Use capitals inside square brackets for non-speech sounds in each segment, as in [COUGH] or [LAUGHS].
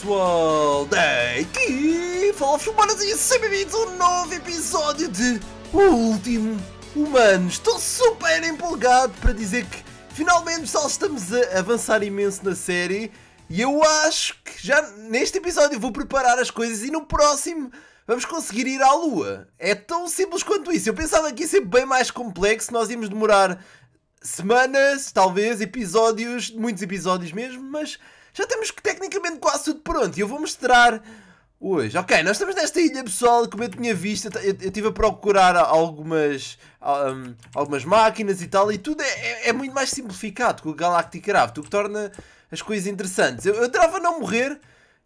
pessoal, daqui fala filmadas e sejam bem-vindos a um novo episódio de O Último Humano. Estou super empolgado para dizer que finalmente só estamos a avançar imenso na série e eu acho que já neste episódio vou preparar as coisas e no próximo vamos conseguir ir à Lua. É tão simples quanto isso. Eu pensava que ia ser bem mais complexo, nós íamos demorar semanas, talvez, episódios, muitos episódios mesmo, mas já temos tecnicamente quase tudo pronto e eu vou mostrar hoje. Ok, nós estamos nesta ilha pessoal, como eu tinha visto, eu, estive a procurar algumas, um, algumas máquinas e tal, e tudo é, é, é muito mais simplificado que o Galactic Craft, o que torna as coisas interessantes. Eu, eu trava não morrer,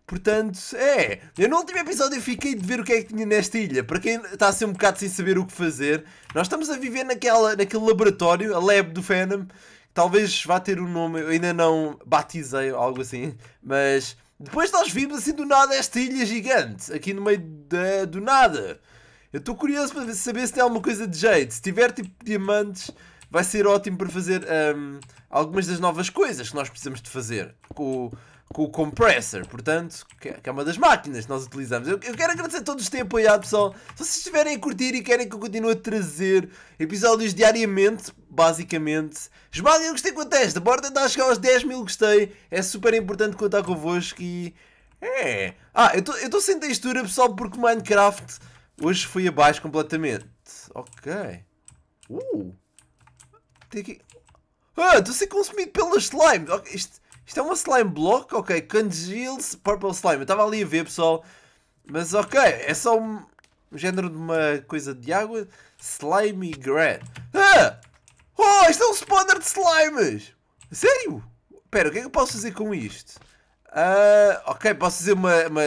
portanto, é. Eu no último episódio fiquei de ver o que é que tinha nesta ilha. Para quem está a ser um bocado sem saber o que fazer, nós estamos a viver naquela, naquele laboratório, a Lab do Phenom, Talvez vá ter um nome, eu ainda não batizei algo assim, mas depois nós vimos assim do nada esta ilha gigante, aqui no meio do nada. Eu estou curioso para saber se tem alguma coisa de jeito. Se tiver tipo diamantes, vai ser ótimo para fazer um, algumas das novas coisas que nós precisamos de fazer. Com, com o compressor, portanto, que é uma das máquinas que nós utilizamos. Eu, quero agradecer a todos que têm apoiado, pessoal. Se vocês estiverem a curtir e querem que eu continue a trazer episódios diariamente, basicamente, esmaguem o gostei com a testa. Bora tentar chegar aos 10 mil gostei. É super importante contar convosco e. É. Ah, eu estou sem textura, pessoal, porque Minecraft hoje foi abaixo completamente. Ok. Uh! Tem aqui. Ah, estou a ser consumido pelas slime. Okay, isto. Isto é uma slime block? Ok, congeals purple slime. Eu estava ali a ver, pessoal. Mas ok, é só um género de uma coisa de água. Slimey grad. Ah! Oh, isto é um spawner de slimes! Sério? Espera, o que é que eu posso fazer com isto? Uh, ok, posso fazer uma, uma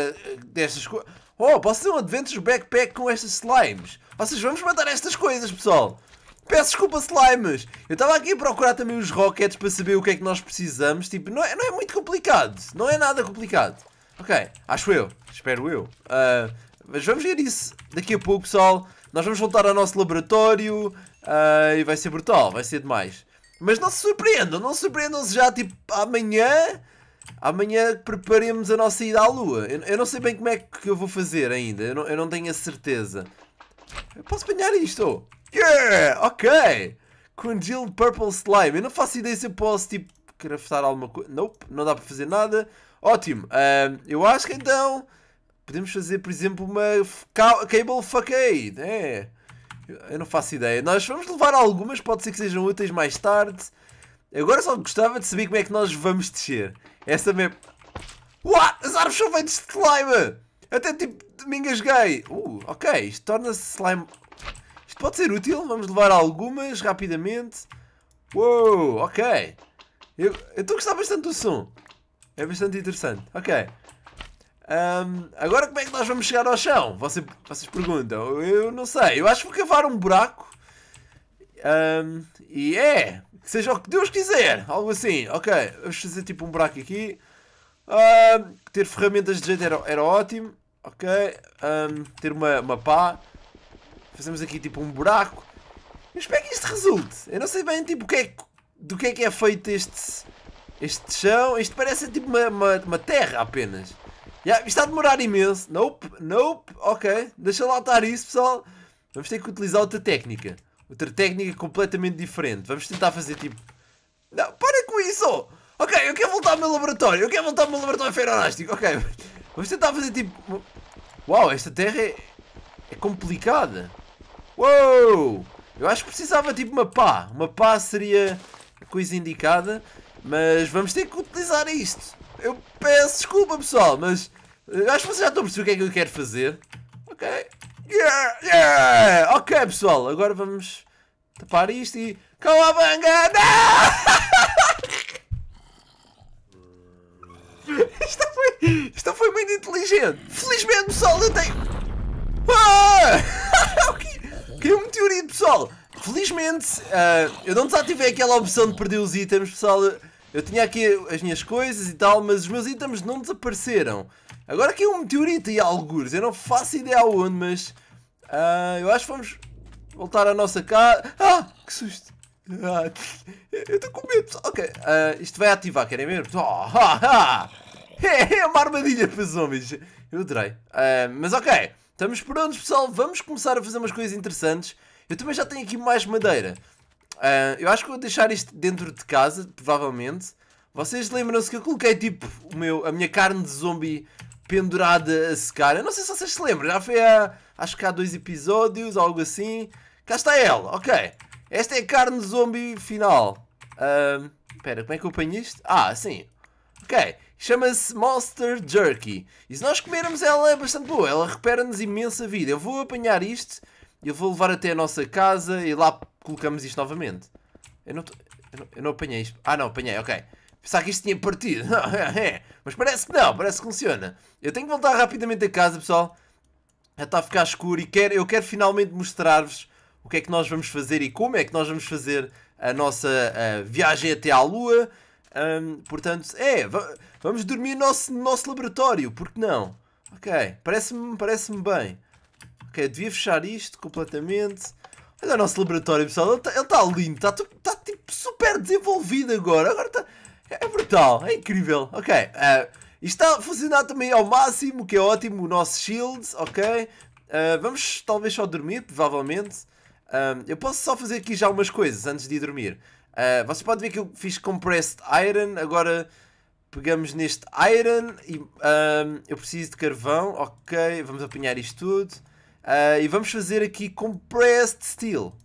destas coisas. Oh, posso fazer um Adventures Backpack com estas slimes. Vocês vamos matar estas coisas, pessoal. Peço desculpa, slimes! Eu estava aqui a procurar também os rockets para saber o que é que nós precisamos. Tipo, não é, não é muito complicado. Não é nada complicado. Ok, acho eu. Espero eu. Uh, mas vamos ver isso daqui a pouco, pessoal. Nós vamos voltar ao nosso laboratório uh, e vai ser brutal, vai ser demais. Mas não se surpreendam, não se surpreendam-se já, tipo, amanhã... Amanhã preparemos a nossa ida à lua. Eu, eu, não sei bem como é que eu vou fazer ainda, eu não, eu não tenho a certeza. Eu posso apanhar isto? Oh. Yeah! Ok! Congealed Purple Slime. Eu não faço ideia se eu posso, tipo, craftar alguma coisa. Nope, não dá para fazer nada. Ótimo. Um, eu acho que então podemos fazer, por exemplo, uma Cable Fuckade. É. Eu não faço ideia. Nós vamos levar algumas, pode ser que sejam úteis mais tarde. Agora só gostava de saber como é que nós vamos descer. Essa mesmo. What? As árvores são feitas de slime! Até tipo, me engasguei. Uh, ok. Isto torna-se slime pode ser útil, vamos levar algumas rapidamente. Uou, ok. Eu estou a gostar bastante do som. É bastante interessante. Ok. Um, agora como é que nós vamos chegar ao chão? Você, vocês perguntam. Eu não sei. Eu acho que vou cavar um buraco. Um, e é. Seja o que Deus quiser. Algo assim. Ok. Vamos fazer tipo um buraco aqui. Um, ter ferramentas de jeito era, era ótimo. Ok. ter uma, uma pá. Fazemos aqui tipo um buraco. Eu espero que isto resulte. Eu não sei bem tipo que é, do que é que é feito este, este chão. Isto parece tipo uma, uma, uma terra apenas. Yeah, isto está a demorar imenso. Nope, nope. Ok, deixa lá estar isso, pessoal. Vamos ter que utilizar outra técnica. Outra técnica completamente diferente. Vamos tentar fazer tipo... Não, para com isso! Ok, eu quero voltar ao meu laboratório. Eu quero voltar ao meu laboratório feronástico. Ok, vamos tentar fazer tipo... Uau, esta terra é, é complicada. Uou! Eu acho que precisava tipo uma pá. Uma pá seria a coisa indicada. Mas vamos ter que utilizar isto. Eu peço desculpa, pessoal, mas eh, acho que vocês já estão a perceber o que é que eu quero fazer. Ok. Yeah, yeah. Ok, pessoal, agora vamos tapar isto e... Com a banga! Não! [LAUGHS] Isto foi, isto foi muito inteligente. Felizmente, pessoal, eu tenho... Ah! pessoal, felizmente uh, eu não desativei aquela opção de perder os itens, pessoal. Eu tinha aqui as minhas coisas e tal, mas os meus itens não desapareceram. Agora aqui é um meteorito e algures, eu não faço ideia aonde, mas uh, eu acho que vamos voltar à nossa casa. Ah, que susto! Ah, [LAUGHS] eu estou com medo, Ok, uh, isto vai ativar, querem ver? Oh, [LAUGHS] É, é uma armadilha para zombies. Eu adorei. Uh, mas ok, estamos prontos, pessoal. Vamos começar a fazer umas coisas interessantes. Eu também já tenho aqui mais madeira. Uh, eu acho que vou deixar isto dentro de casa, provavelmente. Vocês lembram-se que eu coloquei tipo o meu, a minha carne de zombie pendurada a secar? Eu não sei se vocês se lembram, já foi há acho que há dois episódios, algo assim. Cá está ela, ok. Esta é a carne de zombie final. Espera, ah, uh, como é que eu apanho isto? Ah, sim. Ok, chama-se Monster Jerky. E se nós comermos ela é bastante boa, ela recupera-nos imensa vida. Eu vou apanhar isto eu vou levar até a nossa casa e lá colocamos isto novamente. Eu não, eu não, eu não apanhei isto. Ah, não, apanhei, ok. Pensava que isto tinha partido. [LAUGHS] É, é. Mas parece que não, parece que funciona. Eu tenho que voltar rapidamente a casa, pessoal. Já está a ficar escuro e quero, eu quero finalmente mostrar-vos o que é que nós vamos fazer e como é que nós vamos fazer a nossa a viagem até à Lua. Um, portanto, é, vamos dormir no nosso, no nosso laboratório, porque não? Ok, parece-me parece bem. Ok, devia fechar isto completamente. Olha o nosso laboratório, pessoal. Ele está tá lindo. Está tá, tipo super desenvolvido agora. Agora está... É, é brutal. É incrível. Ok. Uh, isto está a funcionar também ao máximo, que é ótimo. O nosso shield, ok. Uh, vamos talvez só dormir, provavelmente. Uh, eu posso só fazer aqui já umas coisas antes de ir dormir. Uh, você pode ver que eu fiz compressed iron. Agora pegamos neste iron. e Eu preciso de carvão. Ok. Vamos apanhar isto tudo. Uh, e vamos fazer aqui compressed steel.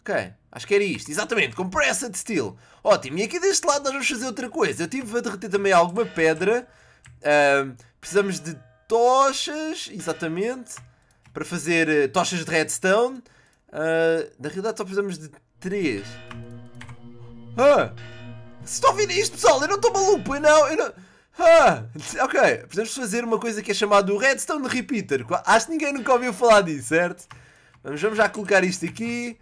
Ok, acho que era isto. Exatamente, compressed steel. Ótimo, e aqui deste lado nós vamos fazer outra coisa. Eu tive a derreter também alguma pedra. Uh, precisamos de tochas, exatamente, para fazer uh, tochas de redstone. na realidade só precisamos de três. Ah! Se estão a ouvir isto, pessoal, eu não estou maluco, eu não... Eu não... Ah, ok, precisamos fazer uma coisa que é chamada o Redstone Repeater. Acho que ninguém nunca ouviu falar disso, certo? Vamos, vamos já colocar isto aqui.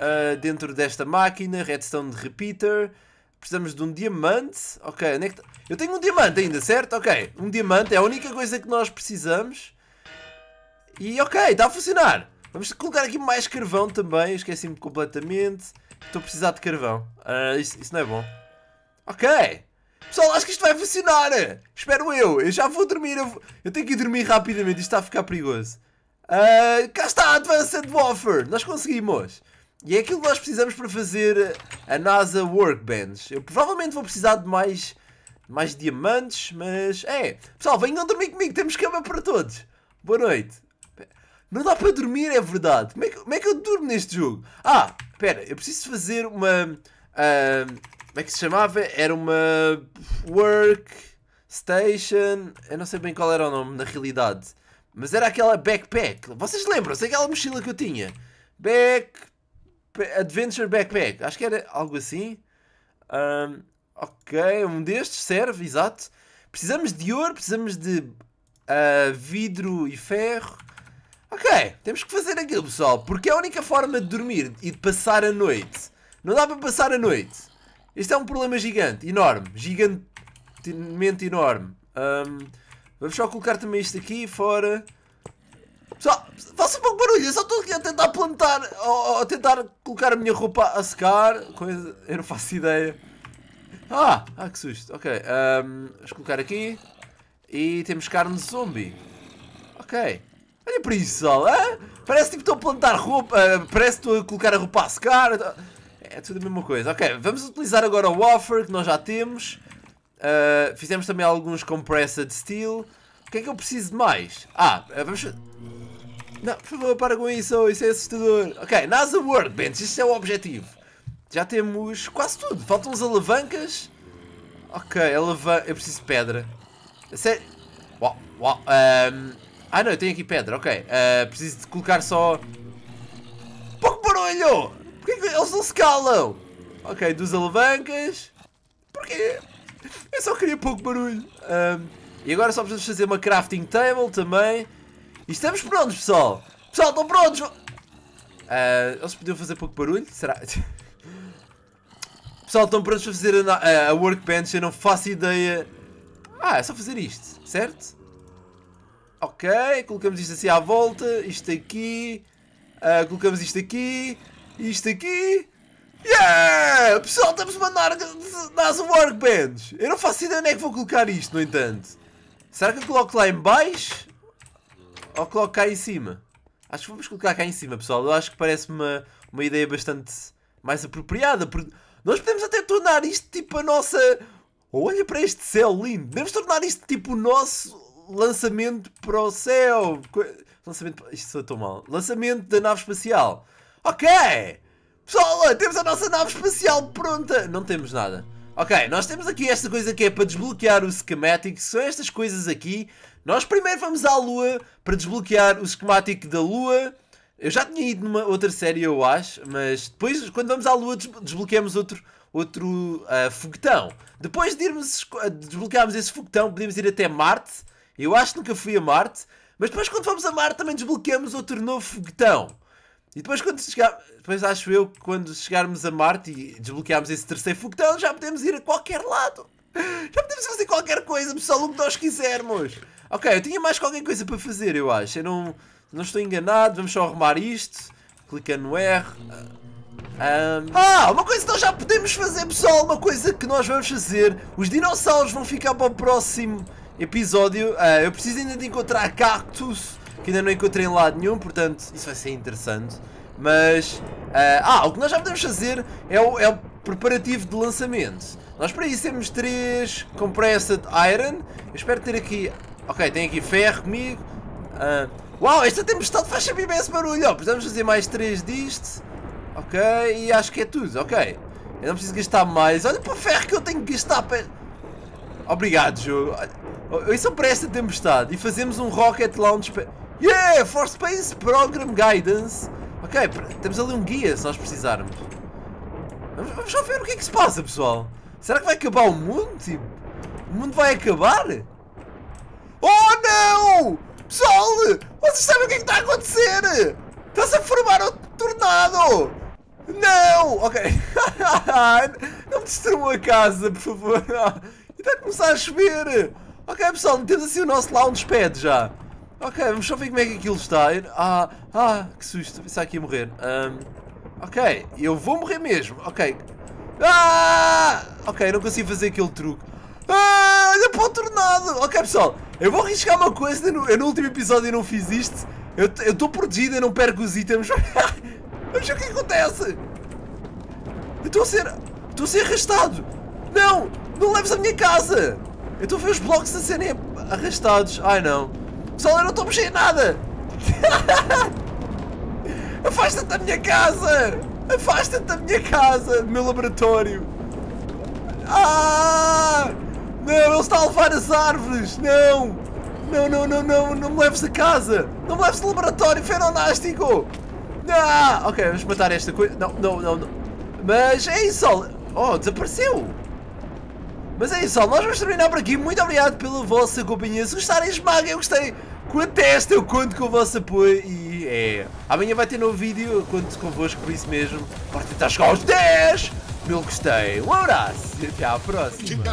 Uh, dentro desta máquina, Redstone Repeater. Precisamos de um diamante. Ok, onde é que tá? Eu tenho um diamante ainda, certo? Ok, um diamante é a única coisa que nós precisamos. E ok, está a funcionar. Vamos colocar aqui mais carvão também. Esqueci-me completamente. Estou a precisar de carvão. Uh, isso, isso não é bom. Ok. Pessoal, acho que isto vai funcionar. Espero eu. Eu já vou dormir. Eu, vou... eu tenho que ir dormir rapidamente. Isto está a ficar perigoso. Uh, cá está, a Advanced Warfare. Nós conseguimos. E é aquilo que nós precisamos para fazer a NASA Workbench. Eu provavelmente vou precisar de mais, mais diamantes, mas... É, pessoal, venham dormir comigo. Temos cama para todos. Boa noite. Não dá para dormir, é verdade. Como é que, como é que eu durmo neste jogo? Ah, espera. Eu preciso fazer uma... Uh, como é que se chamava? Era uma work station, eu não sei bem qual era o nome na realidade, mas era aquela backpack. Vocês lembram-se aquela mochila que eu tinha? Back Adventure Backpack, acho que era algo assim. Um, ok, um destes serve, exato. Precisamos de ouro, precisamos de uh, vidro e ferro. Ok, temos que fazer aquilo, pessoal, porque é a única forma de dormir e de passar a noite. Não dá para passar a noite. Este é um problema gigante, enorme, gigantemente enorme. Um, vamos só colocar também isto aqui fora. Pessoal, faça pouco barulho, eu só estou aqui a tentar plantar, ou, a tentar colocar a minha roupa a secar, coisa, eu não faço ideia. Ah, ah que susto, ok, um, vamos colocar aqui, e temos carne de zombie. Ok, olha para isso pessoal, parece tipo estou a plantar roupa, ah, parece que estou a colocar a roupa a secar. É tudo a mesma coisa. Ok, vamos utilizar agora o Offer que nós já temos. Uh, fizemos também alguns Compressed Steel. O que é que eu preciso de mais? Ah, ah vamos... Não, por favor, para com isso, isso é assustador. Ok, NASA Workbench, isto é o objetivo. Já temos quase tudo. Faltam as alavancas. Ok, alavanca... Eu preciso de pedra. Sério? Uau, uau. Um... Ah não, eu tenho aqui pedra, ok. Uh, preciso de colocar só... Pouco barulho! Por que eles não se calam? Ok, duas alavancas. Porquê? Eu só queria pouco barulho. Um, e agora só precisamos fazer uma crafting table também. E estamos prontos, pessoal. Pessoal, estão prontos? Uh, eles podiam fazer pouco barulho? Será? [LAUGHS] pessoal, estão prontos para fazer a, a, a workbench? Eu não faço ideia. Ah, é só fazer isto, certo? Ok, colocamos isto assim à volta. Isto aqui. Uh, colocamos isto aqui. Isto aqui. Yeah! Pessoal, estamos uma nas Workbench! Eu não faço ideia onde é que vou colocar isto, no entanto. Será que eu coloco lá em baixo? Ou coloco cá em cima? Acho que vamos colocar cá em cima, pessoal. Eu acho que parece-me uma, uma ideia bastante mais apropriada. Porque nós podemos até tornar isto tipo a nossa... Oh, olha para este céu lindo. Podemos tornar isto tipo o nosso lançamento para o céu. Lançamento... Isto estou tão mal. Lançamento da nave espacial. Ok! Pessoal, temos a nossa nave espacial pronta! Não temos nada. Ok, nós temos aqui esta coisa que é para desbloquear o schematic, são estas coisas aqui. Nós primeiro vamos à Lua para desbloquear o schematic da Lua. Eu já tinha ido numa outra série, eu acho, mas depois, quando vamos à Lua, desbloqueamos outro, outro uh, foguetão. Depois de irmos, ah, desbloquearmos esse foguetão, podemos ir até Marte. Eu acho que nunca fui a Marte, mas depois, quando vamos a Marte, também desbloqueamos outro novo foguetão. E depois, quando chegar, depois acho eu que quando chegarmos a Marte e desbloquearmos esse terceiro foguetão, já podemos ir a qualquer lado. Já podemos fazer qualquer coisa, pessoal, o que nós quisermos. Ok, eu tinha mais qualquer coisa para fazer, eu acho. Eu não, não estou enganado. Vamos só arrumar isto. Clica no R. Um... Ah, uma coisa que nós já podemos fazer, pessoal. Uma coisa que nós vamos fazer. Os dinossauros vão ficar para o próximo episódio. Uh, eu preciso ainda de encontrar cactus que ainda não encontrei em lado nenhum, portanto isso vai ser interessante. Mas, uh, ah, o que nós já podemos fazer é o, é o preparativo de lançamento. Nós para isso temos 3 compressed iron, eu espero ter aqui, ok, tem aqui ferro comigo. Uh, uau, esta tempestade faz sempre imenso barulho, ó, precisamos fazer mais 3 disto. Ok, e acho que é tudo, ok. Eu não preciso gastar mais, olha para o ferro que eu tenho que gastar para... Obrigado, jogo. Isso é para esta tempestade. E fazemos um rocket launch para... Yeah! For Space Program Guidance. Ok, temos ali um guia se nós precisarmos. Vamos, vamos só ver o que é que se passa, pessoal. Será que vai acabar o mundo? Tipo, o mundo vai acabar? Oh não! Pessoal, vocês sabem o que é que está a acontecer? Está-se a formar um tornado! Não! Ok. [LAUGHS] não destruam a casa, por favor. está [LAUGHS] a começar a chover. Ok, pessoal, temos assim o nosso lounge pad já. Ok, vamos só ver como é que aquilo está. Ah, ah, que susto. Está aqui a morrer. Um, ok, eu vou morrer mesmo. Ok. Ah! Ok, não consigo fazer aquele truque. Ah, olha para o tornado. Ok, pessoal, eu vou arriscar uma coisa. No, eu no último episódio não fiz isto. Eu estou protegido, eu não perco os itens. [LAUGHS] Vamos ver o que acontece. Eu estou a ser... Estou a ser arrastado. Não, não leves a minha casa. Eu estou a ver os blocos a serem arrastados. Ai, não. Pessoal, eu não estou a mexer em nada! [LAUGHS] Afasta-te da minha casa! Afasta-te da minha casa, do meu laboratório! Ah! Não, ele está a levar as árvores! Não! Não, não, não, não, não me leves a casa! Não me leves ao laboratório, feronástico! Ah! Ok, vamos matar esta coisa. Não, não, não, não. Mas, é isso, Oh, desapareceu! Mas é isso, nós vamos terminar por aqui. Muito obrigado pela vossa companhia. Se gostarem, esmaguem. Eu gostei com a testa. Eu conto com o vosso apoio. E é. Amanhã vai ter novo vídeo. Eu conto convosco por isso mesmo. Para tentar chegar aos 10 mil gostei. Um abraço e até à próxima.